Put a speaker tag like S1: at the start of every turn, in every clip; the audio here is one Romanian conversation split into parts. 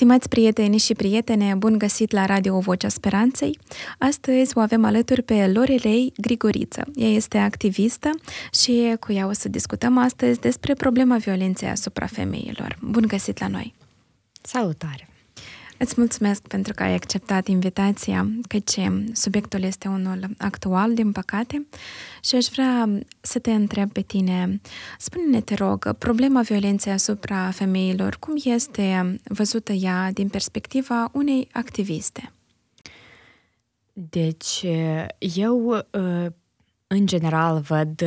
S1: Stimați prieteni și prietene, bun găsit la Radio Vocea Speranței! Astăzi o avem alături pe Lorelei Grigoriță. Ea este activistă și cu ea o să discutăm astăzi despre problema violenței asupra femeilor. Bun găsit la noi! Salutare! Îți mulțumesc pentru că ai acceptat invitația, căci subiectul este unul actual, din păcate, și aș vrea să te întreb pe tine, spune-ne, te rog, problema violenței asupra femeilor, cum este văzută ea din perspectiva unei activiste?
S2: Deci, eu, uh, în general, văd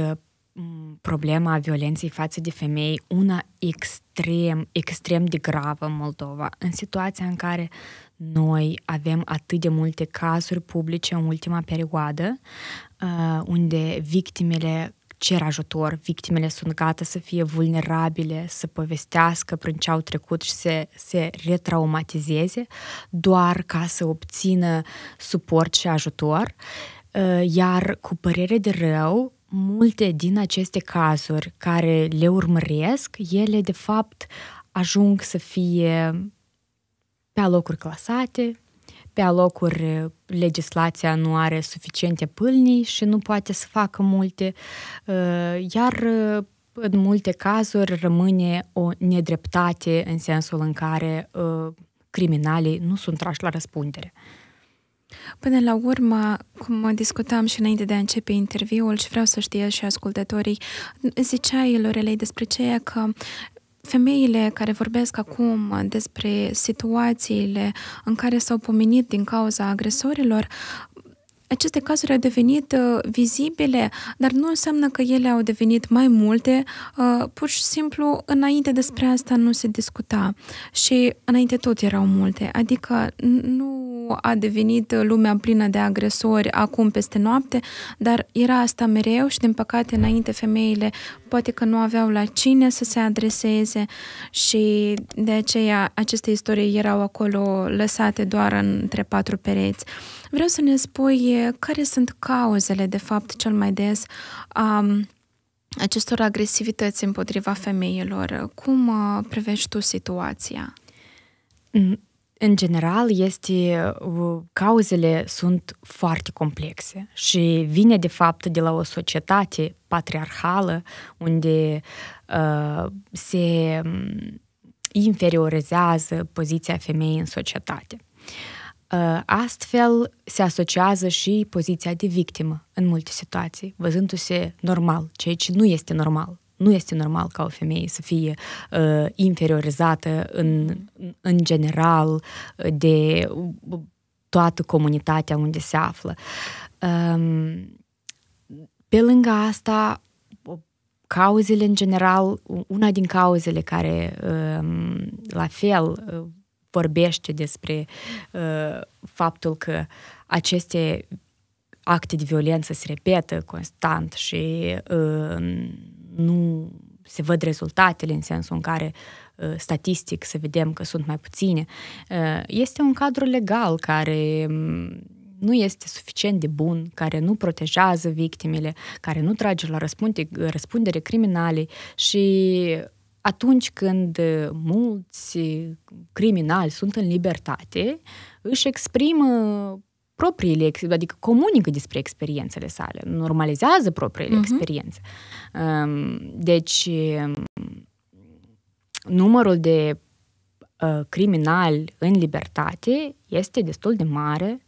S2: problema violenței față de femei una extrem, extrem de gravă în Moldova, în situația în care noi avem atât de multe cazuri publice în ultima perioadă, uh, unde victimele cer ajutor, victimele sunt gata să fie vulnerabile, să povestească prin ce au trecut și să se retraumatizeze, doar ca să obțină suport și ajutor. Uh, iar cu părere de rău, multe din aceste cazuri care le urmăresc, ele de fapt ajung să fie pe alocuri clasate, pe alocuri eh, legislația nu are suficiente pâlnii și nu poate să facă multe, eh, iar eh, în multe cazuri rămâne o nedreptate în sensul în care criminalii nu sunt trași la răspundere.
S1: Până la urmă, cum discutam și înainte de a începe interviul și vreau să știe și ascultătorii, ziceai, Lorelei, despre ceea că femeile care vorbesc acum despre situațiile în care s-au pomenit din cauza agresorilor, aceste cazuri au devenit uh, vizibile, dar nu înseamnă că ele au devenit mai multe. Uh, pur și simplu, înainte despre asta nu se discuta și înainte tot erau multe. Adică nu a devenit lumea plină de agresori acum peste noapte, dar era asta mereu și, din păcate, înainte femeile poate că nu aveau la cine să se adreseze și de aceea aceste istorii erau acolo lăsate doar între patru pereți. Vreau să ne spui care sunt cauzele, de fapt, cel mai des a acestor agresivități împotriva femeilor. Cum uh, prevești tu situația?
S2: În general, este uh, cauzele sunt foarte complexe și vine de fapt de la o societate patriarhală unde uh, se mm, inferiorizează poziția femeii în societate. Uh, Ă, astfel se asociază și poziția de victimă în multe situații, văzându-se normal, ceea ce nu este normal. Nu este normal ca o femeie să fie uh, inferiorizată în, în general de toată comunitatea unde se află. Um, pe lângă asta, cauzele în general, una din cauzele care, um, la fel, vorbește despre uh, faptul că aceste acte de violență se repetă constant și uh, nu se văd rezultatele în sensul în care uh, statistic să vedem că sunt mai puține. Uh, este un cadru legal care um, nu este suficient de bun, care nu protejează victimele, care nu trage la răspundere, răspundere criminale și atunci când uh, mulți uh, criminali sunt în libertate, își exprimă propriile, adică comunică despre experiențele sale, normalizează propriile uh-huh. experiențe. Um, deci, um, numărul de uh, criminali în libertate este destul de mare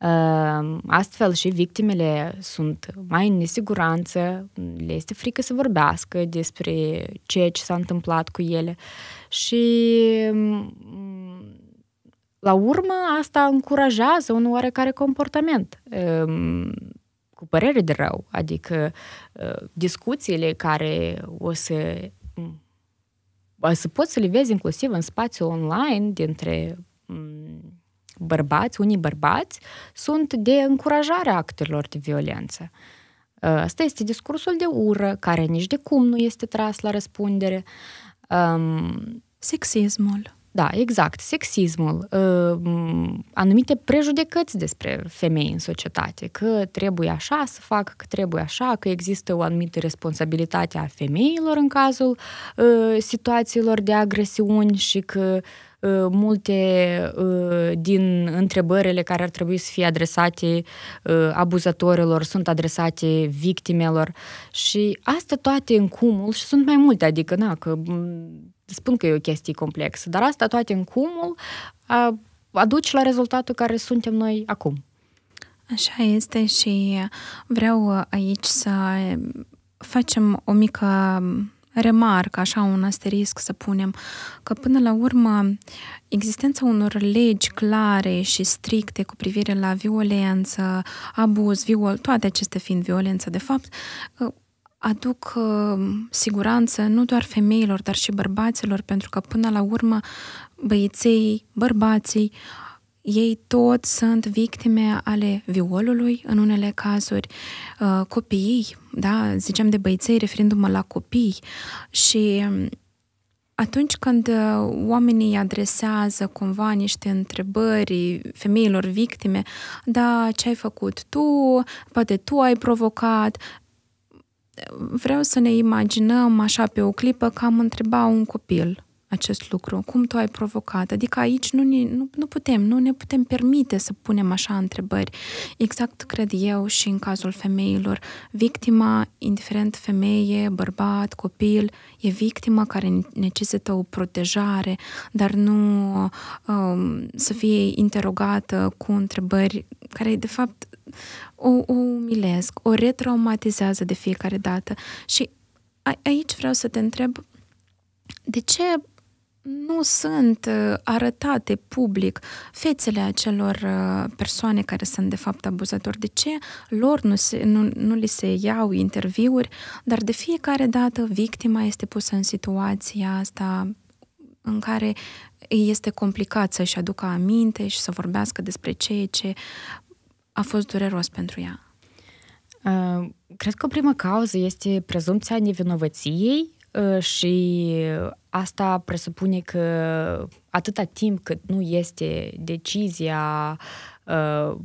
S2: Ehm, astfel și victimele sunt mai în nesiguranță, le este frică să vorbească despre ceea ce s-a întâmplat cu ele și mm, la urmă asta încurajează un oarecare comportament ehm, cu părere de rău, adică discuțiile care o să o să poți să le vezi inclusiv în spațiu online dintre bărbați, unii bărbați, sunt de a actelor de violență. Asta uh, este discursul de ură, care nici de cum nu este tras la răspundere. Um, Sexismul. Da, exact, sexismul, uh, anumite prejudecăți despre femei în societate, că trebuie așa să fac, că trebuie așa, că există o anumită responsabilitate a femeilor în cazul uh, situațiilor de agresiuni și că uh, Uh, multe uh, din întrebările care ar trebui să fie adresate uh, abuzatorilor sunt adresate victimelor și asta toate în cumul și sunt mai multe, adică, na, că spun că e o chestie complexă, dar asta
S1: toate în cumul aduce la rezultatul care suntem noi acum. Așa este și vreau aici să um, facem o mică um, remarc, așa un asterisc să punem, că până la urmă existența unor legi clare și stricte cu privire la violență, abuz, viol, toate acestea fiind violență de fapt, aduc uh, siguranță nu doar femeilor, dar și bărbaților, pentru că până la urmă băieței, bărbații ei tot sunt victime ale violului, în unele cazuri, uh, copiii, da, ziceam de băiței, referindu-mă la copii. Și um, atunci când uh, oamenii adresează cumva niște întrebări femeilor victime, da, ce ai făcut tu, poate tu ai provocat, vreau să ne imaginăm așa pe o clipă că am întrebat un copil – acest lucru, cum tu ai provocat. Adică aici nu, ne, nu, nu putem, nu ne putem permite să punem așa întrebări. Exact cred eu și în cazul femeilor. Victima, indiferent femeie, bărbat, copil, e victima care necesită o protejare, dar nu um, să fie interogată cu întrebări care, de fapt, o, o umilesc, o retraumatizează de fiecare dată. Și a, aici vreau să te întreb de ce nu sunt uh, arătate public fețele acelor uh, persoane care sunt de fapt abuzatori. De ce lor nu, se, nu, nu li se iau interviuri, dar de fiecare dată victima este pusă în situația asta în care îi este complicat să-și aducă aminte și să vorbească despre ceea ce a fost dureros pentru ea. Uh, cred că o primă cauză este prezumția
S2: nevinovăției Ă, și asta presupune că atâta timp cât nu este decizia ă,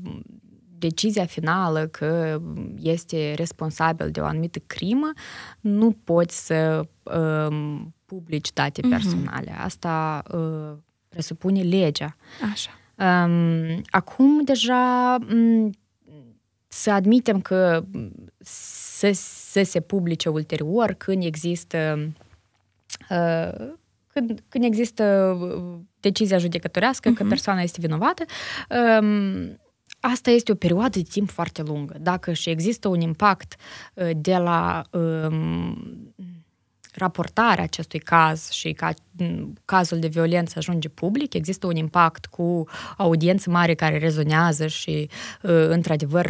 S2: decizia finală că este responsabil de o anumită crimă, nu poți să ă, publici date mhm. personale. Asta presupune legea. Așa. acum deja să admitem că să, să se publice ulterior când există uh, când, când există uh, decizia judecătorească uh-huh. că mhm. persoana este vinovată, um, asta este o perioadă de timp foarte lungă. Dacă și există un impact uh, de la um, raportarea acestui caz și ca cazul de violență ajunge public, există un impact cu audiențe mare care rezonează și, uh, într-adevăr,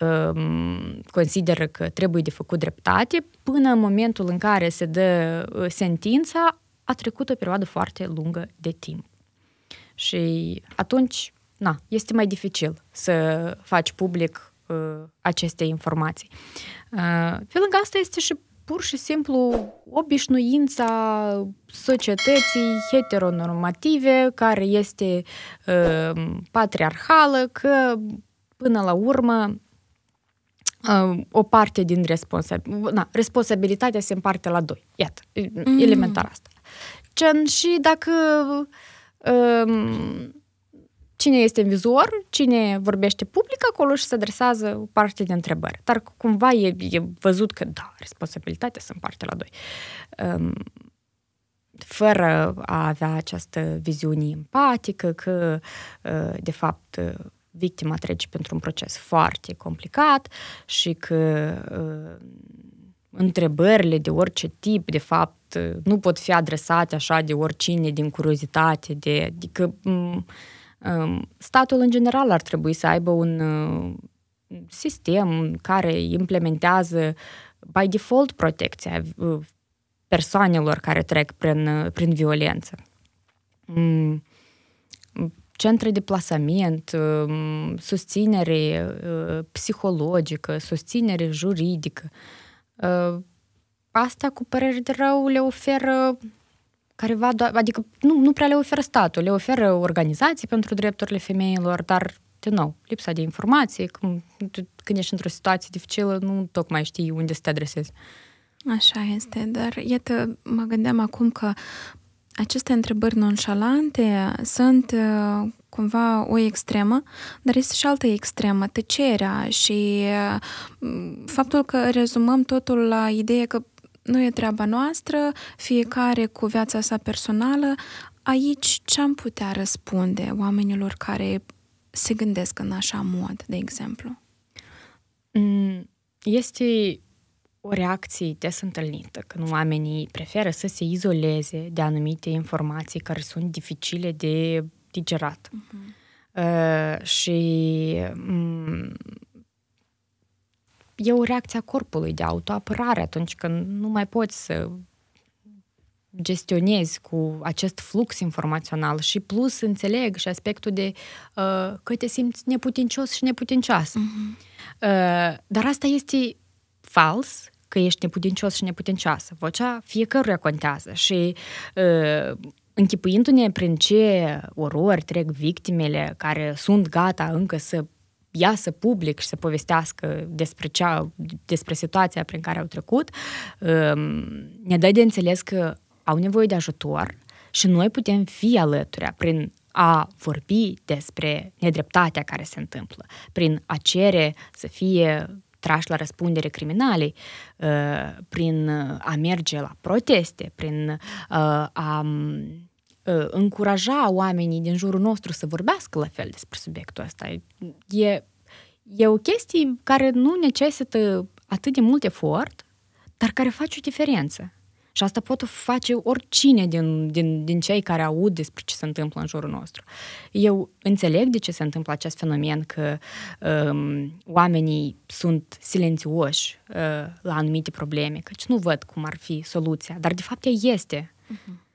S2: uh, um, consideră că trebuie de făcut dreptate, până în momentul în care se dă uh, sentința, a trecut o perioadă foarte lungă de timp. Și atunci, na, este mai dificil să faci public aceste informații. Pe lângă asta este și pur și simplu obișnuința societății heteronormative, care este uh, patriarhală, că până la urmă uh, o parte din responsabilitate, na, responsabilitatea se împarte la doi. Iată, mm. elementar asta. Gen, și dacă Uh, cine este în vizor, cine vorbește public acolo și se adresează o parte de întrebări. Dar cumva e, e văzut că, da, responsabilitatea sunt parte la doi. Um, fără a avea această viziune empatică că, de fapt, victima trece pentru un proces foarte complicat și că întrebările de orice tip, de fapt, nu pot fi adresate așa de oricine, din curiozitate, de, adică Statul, în general, ar trebui să aibă un uh, sistem care implementează by default protecția uh, persoanelor care trec prin, uh, prin violență. Mm, centre de plasament, um, susținere psihologică, susținere juridică. Asta, cu părere de rău, le oferă care va do- adică nu, nu prea le oferă statul, le oferă organizații pentru drepturile femeilor, dar, din nou, lipsa de informații, când, când ești într-o situație dificilă, nu tocmai știi unde să te adresezi.
S1: Așa este, dar iată, mă gândeam acum că aceste întrebări nonșalante sunt uh, cumva o extremă, dar este și altă extremă, tăcerea și uh, faptul că rezumăm totul la ideea că nu e treaba noastră, fiecare cu viața sa personală. Aici ce am putea răspunde oamenilor care se gândesc în așa mod, de exemplu?
S2: Mm, este o reacție des întâlnită când oamenii preferă să se izoleze de anumite informații care sunt dificile de digerat. Uh-huh. Uh, și mm, e o reacție a corpului de autoapărare atunci când nu mai poți să gestionezi cu acest flux informațional și plus înțeleg și aspectul de uh, că te simți neputincios și neputincioasă. Uh-huh. Mm-hmm. Uh, dar asta este fals, că ești neputincios și neputincioasă. Vocea fiecăruia contează și uh, închipuindu-ne prin ce orori trec victimele care sunt gata încă să iasă public și să povestească despre, cea, despre situația prin care au trecut, um, ne dă de înțeles că au nevoie de ajutor și noi putem fi alături prin a vorbi despre nedreptatea care se întâmplă, prin a cere să fie trași la răspundere criminalei, uh, prin a merge la proteste, prin uh, a Э, încuraja oamenii din jurul nostru să vorbească la fel despre subiectul ăsta. E, e o chestie care nu necesită atât de mult efort, dar care face o diferență. Și asta poate face oricine din, din, din cei care aud despre ce se întâmplă în jurul nostru. Eu înțeleg de ce se întâmplă acest fenomen că um, oamenii sunt silențioși uh, la anumite probleme, căci nu văd cum ar fi soluția, dar de fapt ea este. Uh-huh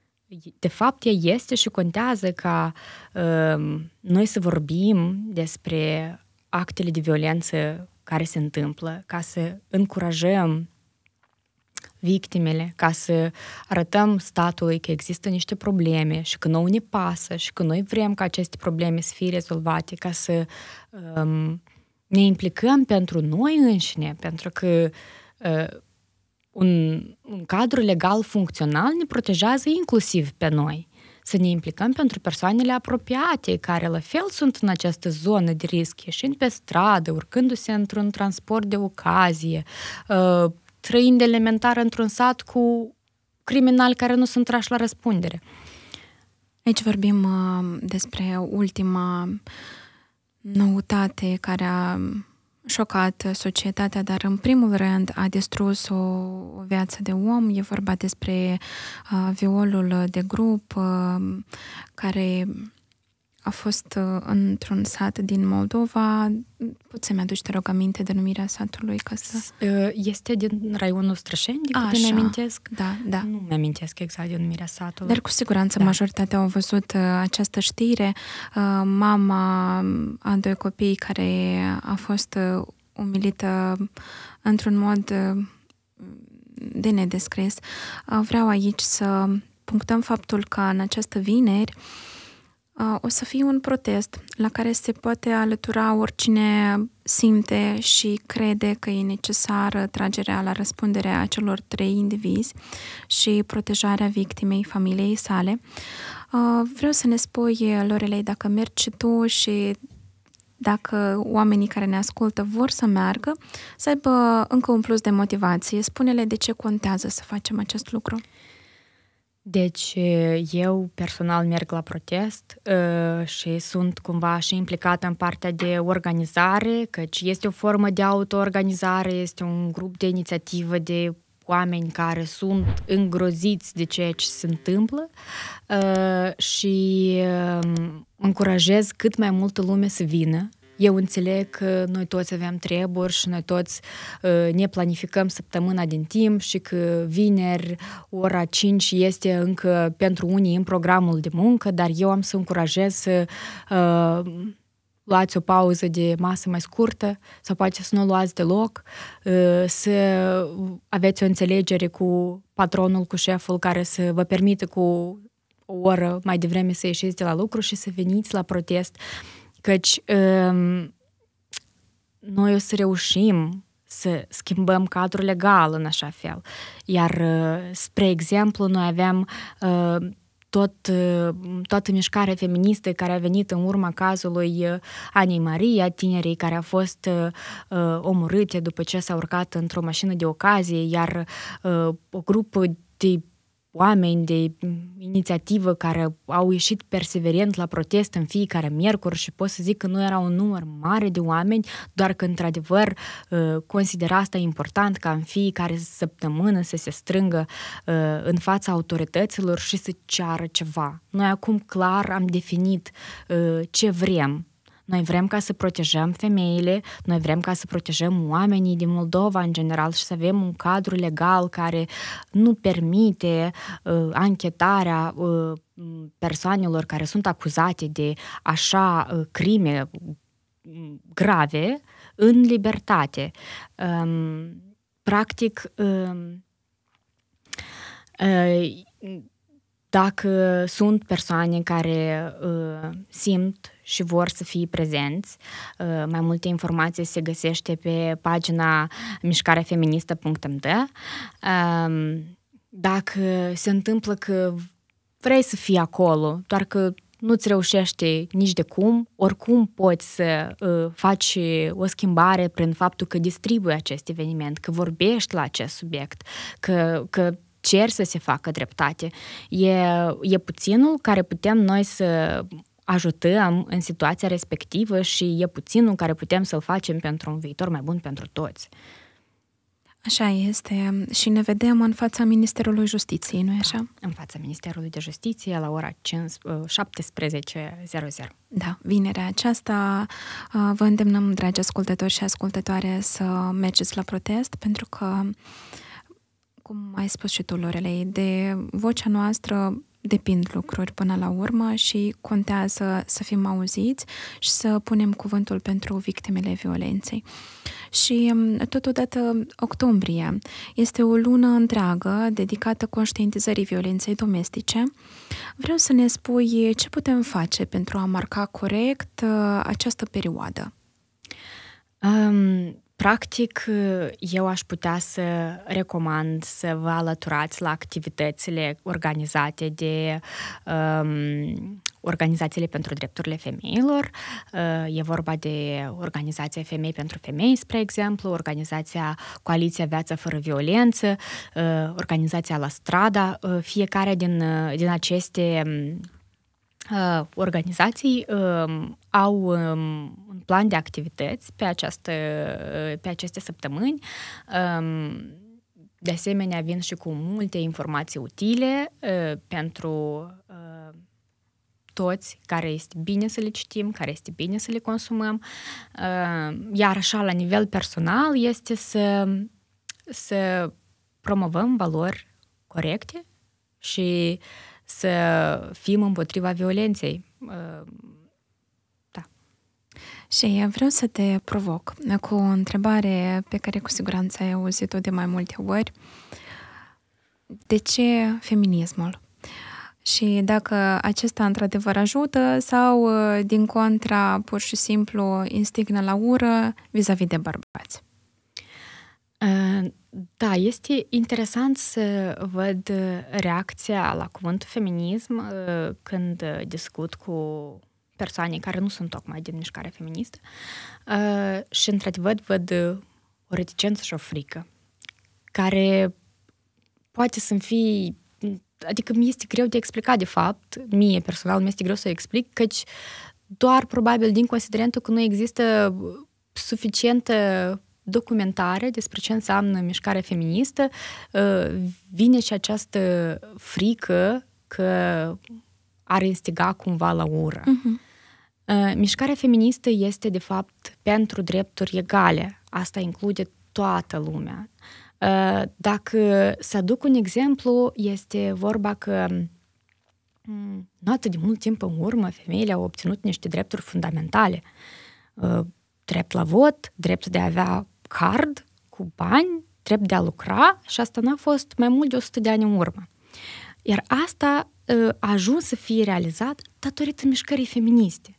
S2: de fapt, ea este și contează ca uh, noi să vorbim despre actele de violență care se întâmplă, ca să încurajăm victimele, ca să arătăm statului că există niște probleme și că nouă ne pasă și că noi vrem ca aceste probleme să fie rezolvate, ca să um, ne implicăm pentru noi înșine, pentru că uh, un, un cadru legal funcțional ne protejează inclusiv pe noi. Să ne implicăm pentru persoanele apropiate, care la fel sunt în această zonă de risc, ieșind pe stradă, urcându-se într-un transport de ocazie, uh, trăind elementar într-un
S1: sat cu criminali care nu sunt trași la răspundere. Aici vorbim uh, despre ultima noutate care a șocat societatea, dar în primul rând a distrus o, viață de om. E vorba despre uh, violul de grup uh, care a fost uh, într-un sat din Moldova. Poți să-mi aduci, te rog, aminte de numirea satului? Ca să... Uh, este din raionul Strășeni, din câte amintesc. Da, da. Nu
S2: mi amintesc exact numirea satului. Dar cu
S1: siguranță da. majoritatea au văzut uh, această știre. Uh, mama a doi copii care a fost uh, umilită într-un mod uh, de nedescris. Uh, vreau aici să punctăm faptul că în această vineri uh, Ah, o să fie un protest la care se poate alătura oricine simte și crede că e necesară tragerea la răspundere a celor trei indivizi și protejarea victimei familiei sale. Ah, vreau să ne spui, Lorelei, dacă mergi tu și dacă oamenii care ne ascultă vor să meargă, să aibă încă un plus de motivație. Spune-le de ce contează să facem acest lucru. Uh,
S2: deci eu personal merg la protest și sunt cumva și implicată în partea de organizare, căci este o formă de autoorganizare, este un grup de inițiativă de oameni care sunt îngroziți de ceea ce se întâmplă și încurajez cât mai multă lume să vină eu înțeleg că noi toți avem treburi și noi toți uh, ne planificăm săptămâna din timp și că vineri ora 5 este încă pentru unii în programul de muncă, dar eu am să încurajez să uh, luați o pauză de masă mai scurtă sau poate să nu o luați deloc, ă, să aveți o înțelegere cu patronul, cu șeful care să vă permită cu o oră mai devreme să ieșiți de la lucru și să veniți la protest Căci um, noi o să reușim să schimbăm cadrul legal în așa fel. Iar, uh, spre exemplu, noi aveam uh, tot, uh, toată mișcarea feministă care a venit în urma cazului uh, Anei Maria, tinerii care a fost uh, omorâte după ce s-a urcat într-o mașină de ocazie, iar uh, o grupă de oameni de inițiativă care au ieșit perseverent la protest în fiecare miercuri și pot să zic că nu era un număr mare de oameni, doar că într-adevăr uh, considera asta important ca în fiecare săptămână să se strângă uh, în fața autorităților și să ceară ceva. Noi acum clar am definit uh, ce vrem noi vrem ca să protejăm femeile, noi vrem ca să protejăm oamenii din Moldova în general și să avem un cadru legal care nu permite uh, anchetarea uh, persoanelor care sunt acuzate de așa uh, crime uh, grave în libertate. Um, practic, um, uh, dacă sunt persoane care uh, simt și vor să fie prezenți. Uh, mai multe informații se găsește pe pagina mișcarefeministă.md. Um, dacă se întâmplă că vrei să fii acolo, doar că nu-ți reușește nici de cum, oricum poți să uh, faci o schimbare prin faptul că distribui acest eveniment, că vorbești la acest subiect, că, că ceri să se facă dreptate. E, e puținul care putem noi să ajutăm în situația respectivă și e puținul care putem să-l facem pentru un viitor mai bun pentru toți.
S1: Așa este. Și ne vedem în fața Ministerului Justiției, nu-i așa? Da, în fața Ministerului de Justiție la ora 17.00.
S2: Uh,
S1: da, vinerea aceasta uh, vă îndemnăm, dragi ascultători și ascultătoare, să mergeți la protest, pentru că, cum ai spus și tu, Lorelei, de vocea noastră depind lucruri până la urmă și contează să fim auziți și să punem cuvântul pentru victimele violenței. Și mm, totodată octombrie este o lună întreagă dedicată conștientizării violenței domestice. Vreau să ne spui ce putem face pentru a marca corect uh, această perioadă.
S2: Practic, eu aș putea să recomand să vă alăturați la activitățile organizate de um, organizațiile pentru drepturile femeilor. Uh, e vorba de Organizația Femei pentru Femei, spre exemplu, Organizația Coaliția Viața Fără Violență, uh, Organizația La Strada. Uh, fiecare din, uh, din aceste um, Uh, organizații um, au um, un plan de activități pe, această, uh, pe aceste săptămâni. Um, de asemenea, vin și cu multe informații utile uh, pentru toți, care este bine să le citim, care este bine să le consumăm. Iar așa, la nivel personal, este să, să promovăm valori corecte și uh, să fim împotriva violenței. Uh, da.
S1: Și vreau să te provoc cu o întrebare pe care cu siguranță ai auzit-o de mai multe ori. De ce feminismul? Și dacă acesta într-adevăr ajută sau, uh, din contra, pur și simplu instignă la ură vis-a-vis de bărbați? Uh da, este interesant
S2: să văd uh, reacția la cuvântul feminism uh, când uh, discut cu persoane care nu sunt tocmai din mișcarea feministă și, într-adevăr, văd o reticență și o frică care poate să-mi fie adică mi este greu de explicat, de fapt, mie personal mi este greu să explic, căci doar probabil din considerentul că nu există suficientă documentare despre ce înseamnă mișcarea feministă, ă, vine și această frică că ar instiga cumva la ură. Uh-huh. Mișcarea feministă este, de fapt, pentru drepturi egale. Asta include toată lumea. Ă, dacă să aduc un exemplu, este vorba că mm, nu atât de mult timp în urmă, femeile au obținut niște drepturi fundamentale. Drept la vot, dreptul de a avea card cu bani, trebuie de a lucra și asta n-a fost mai mult de 100 de ani în urmă. Iar asta ă, a ajuns să fie realizat datorită mișcării feministe.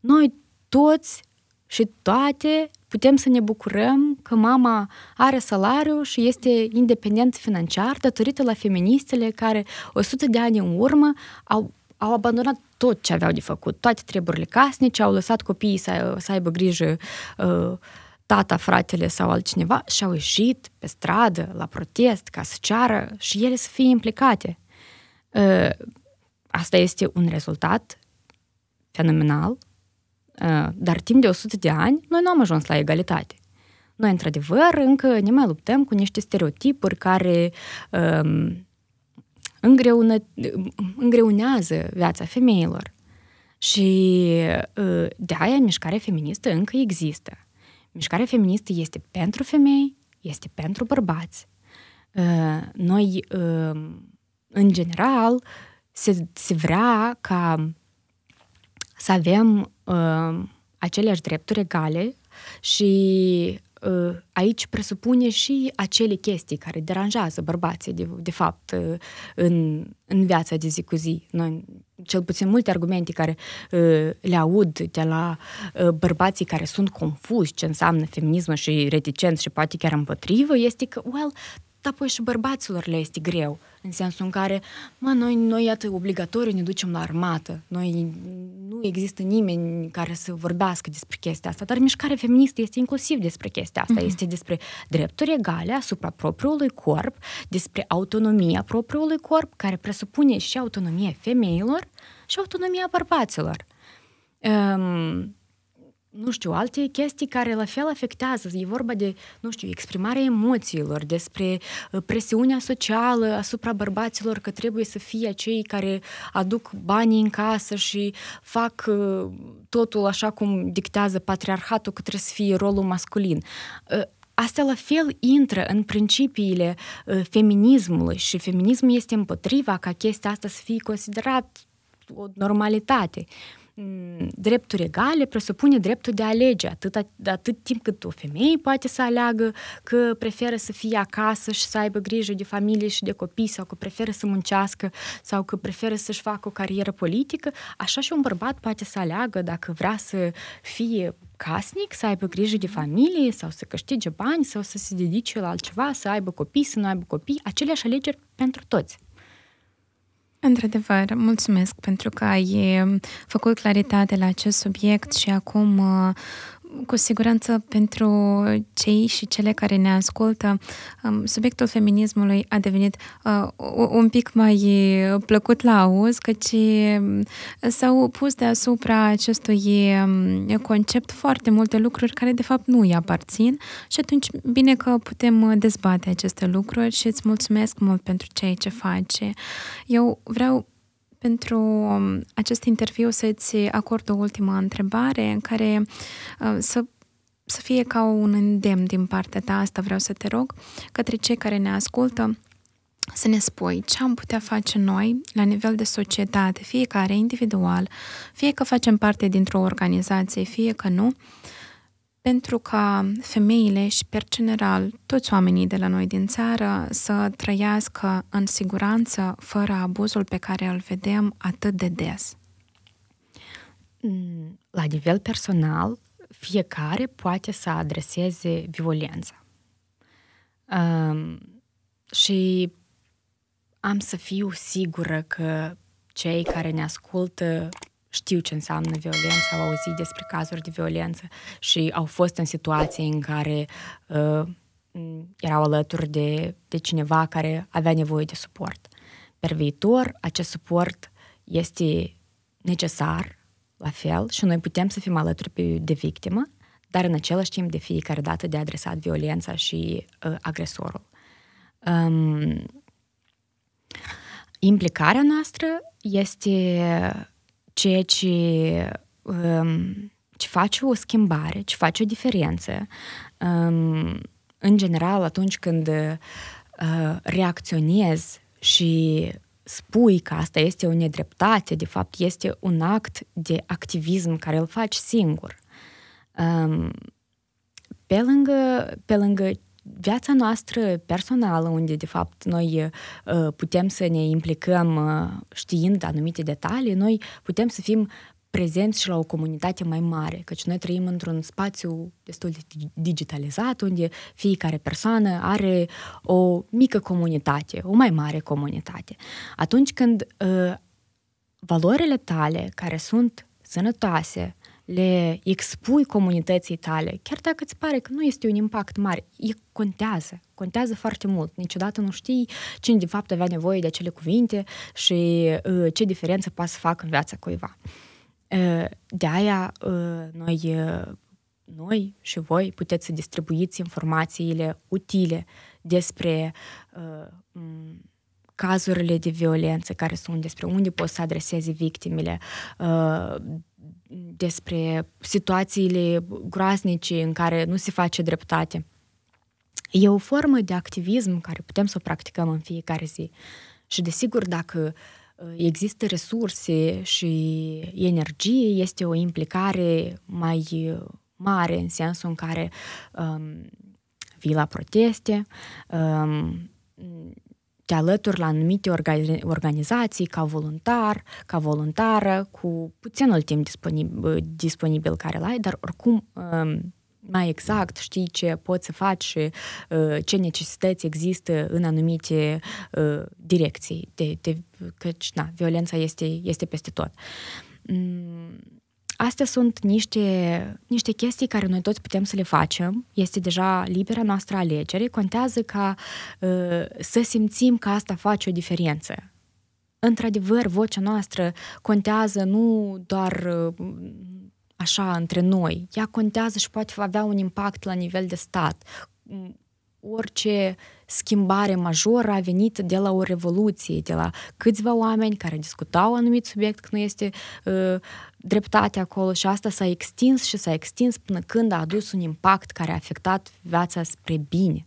S2: Noi toți și toate putem să ne bucurăm că mama are salariu și este independent financiar datorită la feministele care 100 de ani în urmă au, au abandonat tot ce aveau de făcut, toate treburile casnice, au lăsat copiii să, să aibă grijă uh, tata, fratele sau altcineva și au ieșit pe stradă, la protest, ca să ceară și ele să fie implicate. Ă, asta este un rezultat fenomenal, ă, dar timp de 100 de ani noi nu am ajuns la egalitate. Noi, într-adevăr, încă ne mai luptăm cu niște stereotipuri care ă, îngreună, îngreunează viața femeilor. Și de aia mișcarea feministă încă există. Mișcarea feministă este pentru femei, este pentru bărbați. Ă, noi, ă, în general, se, se vrea ca să avem ă, aceleași drepturi egale și Ă, aici presupune și acele chestii care deranjează bărbații, de, de fapt, ă, în, în viața de zi cu zi. Noi, cel puțin multe argumente care ă, le aud de la bărbații care sunt confuși ce înseamnă feminism și reticenți și poate chiar împotrivă, este că, well, apoi și bărbaților le este greu, în sensul în care, mă, noi, noi iată, obligatoriu ne ducem la armată, noi nu există nimeni care să vorbească despre chestia asta, dar mișcarea feministă este inclusiv despre chestia asta, mm-hmm. este despre drepturi egale asupra propriului corp, despre autonomia propriului corp, care presupune și autonomia femeilor și autonomia bărbaților. Um, nu știu, alte chestii care la fel afectează. E vorba de, nu știu, exprimarea emoțiilor, despre uh, presiunea socială asupra bărbaților că trebuie să fie acei care aduc banii în casă și fac uh, totul așa cum dictează patriarhatul că trebuie să fie rolul masculin. Uh, asta la fel intră în principiile feminismului și feminismul este împotriva ca chestia asta să fie considerat o normalitate drepturi egale presupune dreptul de a alege, atât, atât timp cât o femeie poate să aleagă că preferă să fie acasă și să aibă grijă de familie și de copii sau că preferă să muncească sau că preferă să-și facă o carieră politică, așa și un bărbat poate să aleagă dacă vrea să fie casnic, să aibă grijă de familie sau să câștige bani sau să se dedice la altceva, să aibă copii, să nu aibă copii, aceleași
S1: alegeri pentru toți. Într-adevăr, mulțumesc pentru că ai eh, făcut claritate la acest subiect și acum eh, cu siguranță pentru cei și cele care ne ascultă, um, subiectul feminismului a devenit uh, un pic mai uh, plăcut la auz, căci um, s-au pus deasupra acestui um, concept foarte multe lucruri care de fapt nu îi aparțin și atunci bine că putem uh, dezbate aceste lucruri și îți mulțumesc mult pentru ceea ce face. Eu vreau pentru um, acest interviu să-ți acord o ultimă întrebare în care uh, să să fie ca un îndemn din partea ta, asta vreau să te rog, către cei care ne ascultă, să ne spui ce am putea face noi la nivel de societate, fiecare individual, fie că facem parte dintr-o organizație, fie că nu, uh, pentru ca femeile și, per general, toți oamenii de la noi din țară să trăiască în siguranță, fără abuzul pe care îl vedem atât de des? Mm, la nivel personal,
S2: fiecare poate să adreseze violența. Um, și am să fiu sigură că cei care ne ascultă știu ce înseamnă violență, au auzit despre cazuri de violență și au fost în situații în care uh, erau alături de, de cineva care avea nevoie de suport. Per viitor, acest suport este necesar, la fel, și noi putem să fim alături de victimă, dar în același timp de fiecare dată de adresat violența și uh, agresorul. Um, implicarea noastră este ceea ce, um, ce face o schimbare, ce face o diferență. Um, în general, atunci când uh, reacționezi și spui că asta este o nedreptate, de fapt este un act de activism care îl faci singur. Um, pe lângă, pe lângă viața noastră personală, unde de fapt noi uh, putem să ne implicăm uh, știind anumite detalii, noi putem să fim prezenți și la o comunitate mai mare, căci noi trăim într-un spațiu destul de digitalizat, unde fiecare persoană are o mică comunitate, o mai mare comunitate. Atunci când uh, valorile tale, care sunt sănătoase, le expui comunității tale, chiar dacă îți pare că nu este un impact mare, e contează, contează foarte mult. Niciodată nu știi cine de fapt avea nevoie de acele cuvinte și uh, ce diferență poate să facă în viața cuiva. Uh, de aia uh, noi, uh, noi și voi puteți să distribuiți informațiile utile despre um, cazurile de violență care sunt, despre unde poți să adresezi victimele, uh, despre situațiile groaznice în care nu se face dreptate. E o formă de activism care putem să o practicăm în fiecare zi. Și desigur, dacă uh, există resurse și energie, este o implicare mai uh, mare în sensul în care um, vii la proteste, um, te alături la anumite organizații ca voluntar, ca voluntară, cu puținul timp disponibil, disponibil care l-ai, dar oricum um, mai exact știi ce poți să faci și uh, ce necesități există în anumite uh, direcții. De, de, căci, na, violența este, este peste tot. Mm. Astea sunt niște, niște chestii care noi toți putem să le facem. Este deja libera noastră alegere. Contează ca uh, să simțim că asta face o diferență într-adevăr, vocea noastră contează nu doar uh, așa între noi, ea contează și poate avea un impact la nivel de stat. Orice schimbare majoră a venit de la o revoluție, de la câțiva oameni care discutau anumit subiect nu este uh, dreptate acolo și asta s-a extins și s-a extins până când a adus un impact care a afectat viața spre bine.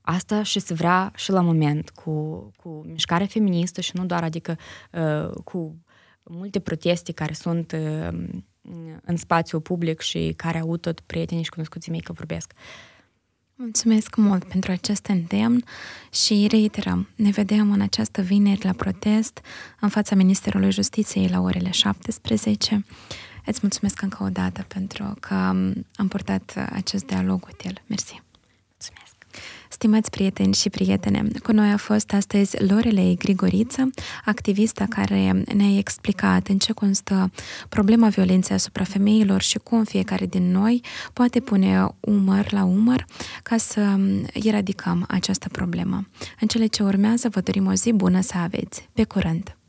S2: Asta și se vrea și la moment cu, cu mișcarea feministă și nu doar, adică uh, cu multe proteste care sunt uh, în spațiu public și care au tot prietenii și cunoscuții mei că vorbesc. Uh,
S1: Mulțumesc mult pentru acest îndemn și reiterăm, ne vedem în această vineri la protest în fața Ministerului Justiției la orele 17. Îți mulțumesc încă o dată pentru că am purtat acest dialog util. Mersi! Stimați prieteni și prietene, cu noi a fost astăzi Lorelei Grigoriță, activista care ne-a explicat în ce constă problema violenței asupra femeilor și cum fiecare din noi poate pune umăr la umăr ca să eradicăm această problemă. În cele ce urmează, vă dorim o zi bună să aveți. Pe curând!